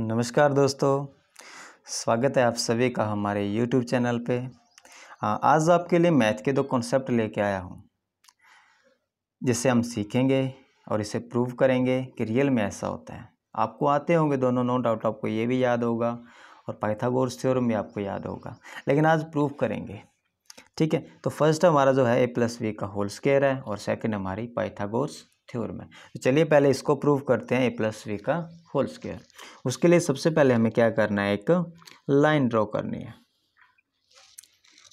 नमस्कार दोस्तों स्वागत है आप सभी का हमारे यूट्यूब चैनल पे आज आपके लिए मैथ के दो कॉन्सेप्ट लेके आया हूँ जिसे हम सीखेंगे और इसे प्रूव करेंगे कि रियल में ऐसा होता है आपको आते होंगे दोनों नो डाउट आपको ये भी याद होगा और पाइथागोरस थ्योरम भी आपको याद होगा लेकिन आज प्रूव करेंगे ठीक है तो फर्स्ट हमारा जो है ए प्लस वी का होल स्केयर है और सेकंड हमारी पाइथागोरस थ्योरम है तो चलिए पहले इसको प्रूव करते हैं ए प्लस वी का होल स्क्वायर उसके लिए सबसे पहले हमें क्या करना है एक लाइन ड्रॉ करनी है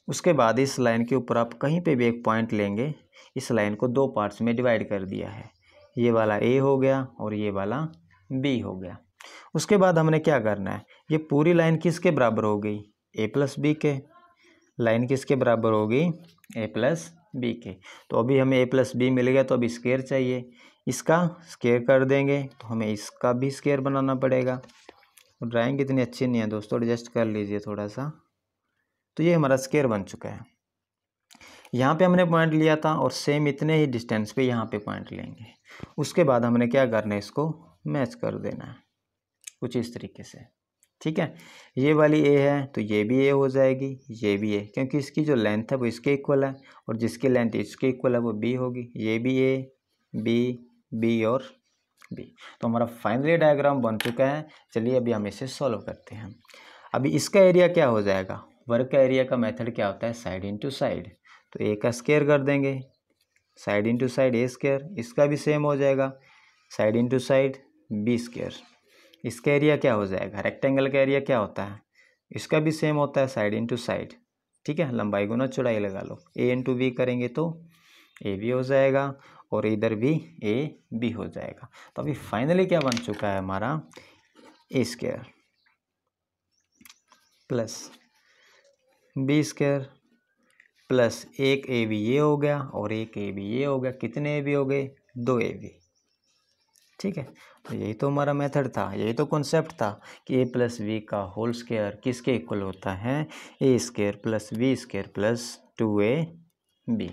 उसके बाद इस लाइन के ऊपर आप कहीं पे भी एक पॉइंट लेंगे इस लाइन को दो पार्ट्स में डिवाइड कर दिया है ये वाला ए हो गया और ये वाला बी हो गया उसके बाद हमने क्या करना है ये पूरी लाइन किसके बराबर हो गई ए प्लस बी के लाइन किसके बराबर होगी ए प्लस बी के तो अभी हमें ए प्लस बी मिल गया तो अभी स्केयर चाहिए इसका स्केयर कर देंगे तो हमें इसका भी स्केयर बनाना पड़ेगा ड्राइंग तो इतनी अच्छी नहीं है दोस्तों एडजस्ट कर लीजिए थोड़ा सा तो ये हमारा स्केयर बन चुका है यहाँ पे हमने पॉइंट लिया था और सेम इतने ही डिस्टेंस पे यहाँ पे पॉइंट लेंगे उसके बाद हमने क्या करना है इसको मैच कर देना है कुछ इस तरीके से ठीक है ये वाली ए है तो ये भी ए हो जाएगी ये भी ए क्योंकि इसकी जो लेंथ है वो इसके इक्वल है और जिसकी लेंथ इसके इक्वल है वो बी होगी ये भी ए बी बी और बी तो हमारा फाइनली डायग्राम बन चुका है चलिए अभी हम इसे सॉल्व करते हैं अभी इसका एरिया क्या हो जाएगा वर्क का एरिया का मेथड क्या होता है साइड इंटू साइड तो ए का स्केयर कर देंगे side into side A square इसका भी सेम हो जाएगा side into side B square इसका एरिया क्या हो जाएगा रेक्टेंगल का एरिया क्या होता है इसका भी सेम होता है साइड इंटू साइड ठीक है लंबाई गुना चौड़ाई लगा लो ए इंटू बी करेंगे तो ए बी हो जाएगा और इधर भी ए बी हो जाएगा तो अभी फाइनली क्या बन चुका है हमारा A square plus B square plus एक ए बी ये हो गया और एक ए बी ये हो गया कितने ए बी हो गए दो ए बी ठीक है तो यही तो हमारा मेथड था यही तो कॉन्सेप्ट था कि ए प्लस वी का होल स्केयर किसके इक्वल होता है A square plus B square plus two A B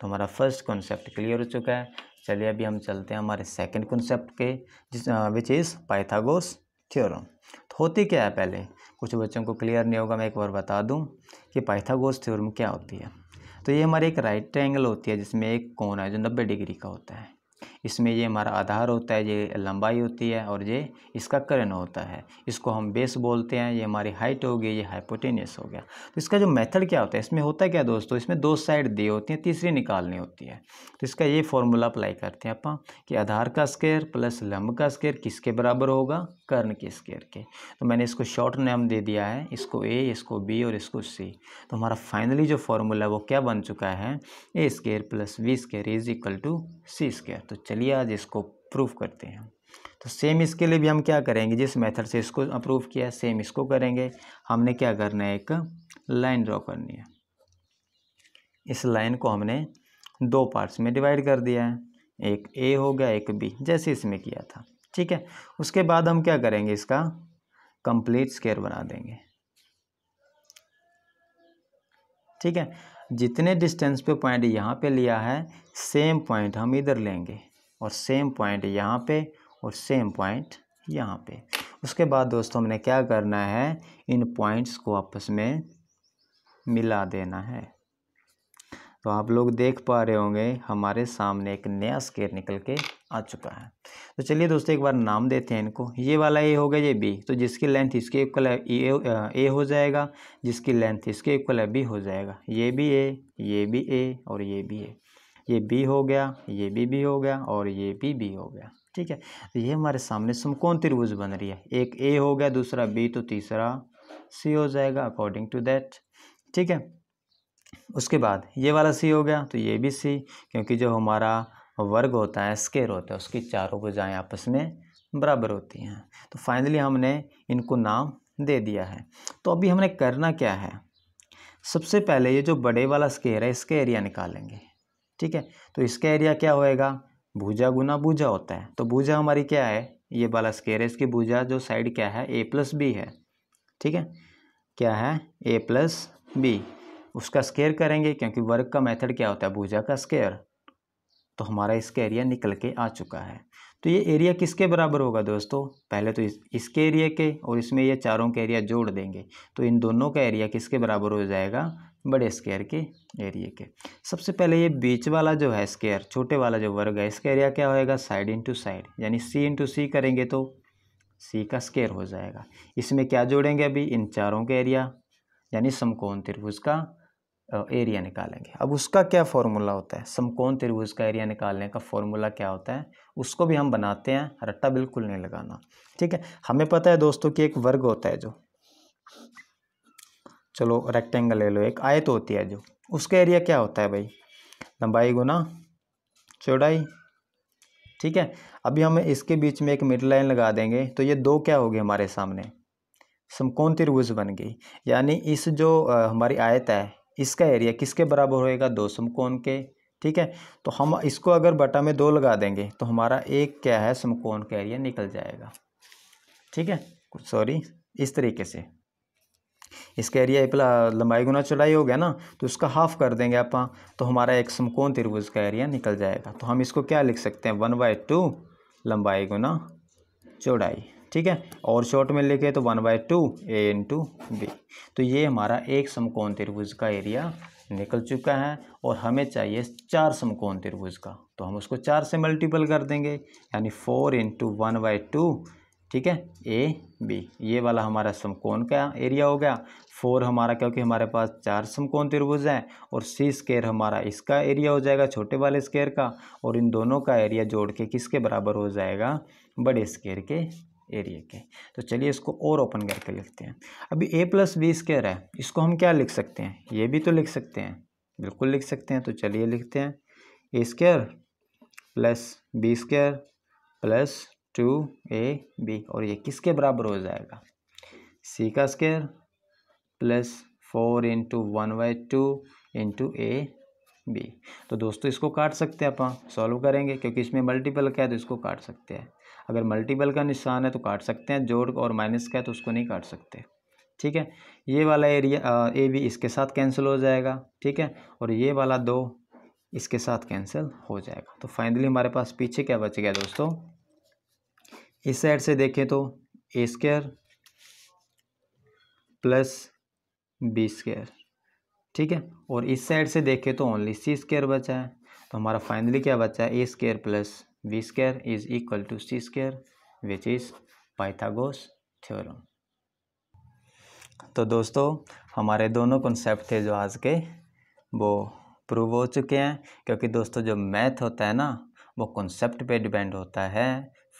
तो हमारा फर्स्ट कॉन्सेप्ट क्लियर हो चुका है चलिए अभी हम चलते हैं हमारे सेकंड कॉन्सेप्ट के जिस विच इज़ पाइथागोस थ्योरम तो होती क्या है पहले कुछ बच्चों को क्लियर नहीं होगा मैं एक बार बता दूँ कि पाइथागोस थ्योरम क्या होती है तो ये हमारी एक राइट एंगल होती है जिसमें एक कोण है जो नब्बे डिग्री का होता है इसमें ये हमारा आधार होता है ये लंबाई होती है और ये इसका करण होता है इसको हम बेस बोलते हैं ये हमारी हाइट हो गई ये हाइपोटेनियस हो गया तो इसका जो मेथड क्या होता है इसमें होता है क्या दोस्तों इसमें दो साइड दी होती हैं तीसरी निकालनी होती है तो इसका ये फॉर्मूला अप्लाई करते हैं आप कि आधार का स्केयर प्लस लंब का स्केयर किसके बराबर होगा कर्ण के स्केयर के तो मैंने इसको शॉर्ट नेम दे दिया है इसको ए इसको बी और इसको सी तो हमारा फाइनली जो फॉर्मूला है वो क्या बन चुका है A square plus B square is equal to C square तो चलिए आज इसको प्रूफ करते हैं तो सेम इसके लिए भी हम क्या करेंगे जिस मेथड से इसको अप्रूव किया सेम इसको करेंगे हमने क्या करना है एक लाइन ड्रॉ करनी है इस लाइन को हमने दो पार्ट्स में डिवाइड कर दिया है एक ए हो गया एक बी जैसे इसमें किया था ठीक है उसके बाद हम क्या करेंगे इसका कंप्लीट स्केयर बना देंगे ठीक है जितने डिस्टेंस पे पॉइंट यहाँ पे लिया है सेम पॉइंट हम इधर लेंगे और सेम पॉइंट यहाँ पे और सेम पॉइंट यहाँ पे उसके बाद दोस्तों हमने क्या करना है इन पॉइंट्स को आपस में मिला देना है तो आप लोग देख पा रहे होंगे हमारे सामने एक नया स्केयर निकल के आ चुका है तो चलिए दोस्तों एक बार नाम देते हैं इनको ये वाला ए होगा ये बी तो जिसकी लेंथ इसके इक्वल है ए हो जाएगा जिसकी लेंथ इसके इक्वल है बी हो जाएगा ये भी ए ये भी ए और ये भी ए ये बी हो गया ये बी बी हो गया और ये बी बी हो गया ठीक है तो ये हमारे सामने समकोण त्रिभुज बन रही है एक ए हो गया दूसरा बी तो तीसरा सी हो जाएगा अकॉर्डिंग टू दैट ठीक है उसके बाद ये वाला सी हो गया तो ये भी सी क्योंकि जो हमारा वर्ग होता है स्केयर होता है उसकी चारों भुजाएँ आपस में बराबर होती हैं तो फाइनली हमने इनको नाम दे दिया है तो अभी हमने करना क्या है सबसे पहले ये जो बड़े वाला स्केयर है इसके एरिया निकालेंगे ठीक है तो इसका एरिया क्या होएगा भुजा गुना भुजा होता है तो भुजा हमारी क्या है ये वाला स्केयर है इसकी भुजा जो साइड क्या है ए प्लस बी है ठीक है क्या है ए प्लस बी उसका स्केयर करेंगे क्योंकि वर्ग का मेथड क्या होता है भुजा का स्केयर तो हमारा इसका एरिया निकल के आ चुका है तो ये एरिया किसके बराबर होगा दोस्तों पहले तो इस इसके एरिया के और इसमें ये चारों के एरिया जोड़ देंगे तो इन दोनों का एरिया किसके बराबर हो जाएगा बड़े स्केयर के एरिया के सबसे पहले ये बीच वाला जो है स्केयर छोटे वाला जो वर्ग है इसका एरिया क्या होएगा साइड इंटू साइड यानी सी इंटू सी करेंगे तो सी का स्केयर हो जाएगा इसमें क्या जोड़ेंगे अभी इन चारों के एरिया यानी समकोण त्रिभुज का एरिया निकालेंगे अब उसका क्या फार्मूला होता है समकोण त्रिभुज का एरिया निकालने का फॉर्मूला क्या होता है उसको भी हम बनाते हैं रट्टा बिल्कुल नहीं लगाना ठीक है हमें पता है दोस्तों कि एक वर्ग होता है जो चलो रेक्टेंगल ले लो एक आयत होती है जो उसका एरिया क्या होता है भाई लंबाई गुना चौड़ाई ठीक है अभी हम इसके बीच में एक मिड लाइन लगा देंगे तो ये दो क्या होगी हमारे सामने समकोण त्रिभुज बन गई यानी इस जो हमारी आयत है इसका एरिया किसके बराबर होएगा दो समकोण के ठीक है तो हम इसको अगर बटा में दो लगा देंगे तो हमारा एक क्या है समकोण का एरिया निकल जाएगा ठीक है सॉरी इस तरीके से इसका एरिया एक लंबाई गुना चौड़ाई हो गया ना तो उसका हाफ कर देंगे आप तो हमारा एक समकोण त्रिभुज का एरिया निकल जाएगा तो हम इसको क्या लिख सकते हैं वन बाई टू लंबाई गुना चौड़ाई ठीक है और शॉर्ट में लिखे तो one by two A into B तो ये हमारा एक समकोण त्रिभुज का एरिया निकल चुका है और हमें चाहिए चार समकोण त्रिभुज का तो हम उसको चार से मल्टीपल कर देंगे यानी four into one by two ठीक है ए बी ये वाला हमारा समकोण का एरिया हो गया फोर हमारा क्योंकि हमारे पास चार समकोण त्रिभुज हैं और सी स्केयर हमारा इसका एरिया हो जाएगा छोटे वाले स्केयर का और इन दोनों का एरिया जोड़ के किसके बराबर हो जाएगा बड़े स्केयर के एरिया के तो चलिए इसको और ओपन करके लिखते हैं अभी ए प्लस बी स्केयर है इसको हम क्या लिख सकते हैं ये भी तो लिख सकते हैं बिल्कुल लिख सकते हैं तो चलिए लिखते हैं A square plus B square plus two A B और ये किसके बराबर हो जाएगा सी का square plus four into one by two into A B तो दोस्तों इसको काट सकते हैं अपन सॉल्व करेंगे क्योंकि इसमें मल्टीपल का है तो इसको काट सकते हैं अगर मल्टीपल का निशान है तो काट सकते हैं जोड़ और माइनस का है तो उसको नहीं काट सकते ठीक है ये वाला एरिया ए बी इसके साथ कैंसिल हो जाएगा ठीक है और ये वाला दो इसके साथ कैंसिल हो जाएगा तो फाइनली हमारे पास पीछे क्या बच गया दोस्तों इस साइड से देखें तो A square plus B square ठीक है और इस साइड से देखें तो ओनली सी स्केयर बचा है तो हमारा फाइनली क्या बचा है A square plus B square is equal to C square which is Pythagoras theorem तो दोस्तों हमारे दोनों कॉन्सेप्ट थे जो आज के वो प्रूव हो चुके हैं क्योंकि दोस्तों जो मैथ होता है ना वो कॉन्सेप्ट पे डिपेंड होता है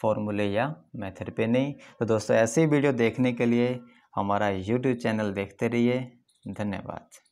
फॉर्मूले या मेथड पे नहीं तो दोस्तों ही वीडियो देखने के लिए हमारा यूट्यूब चैनल देखते रहिए धन्यवाद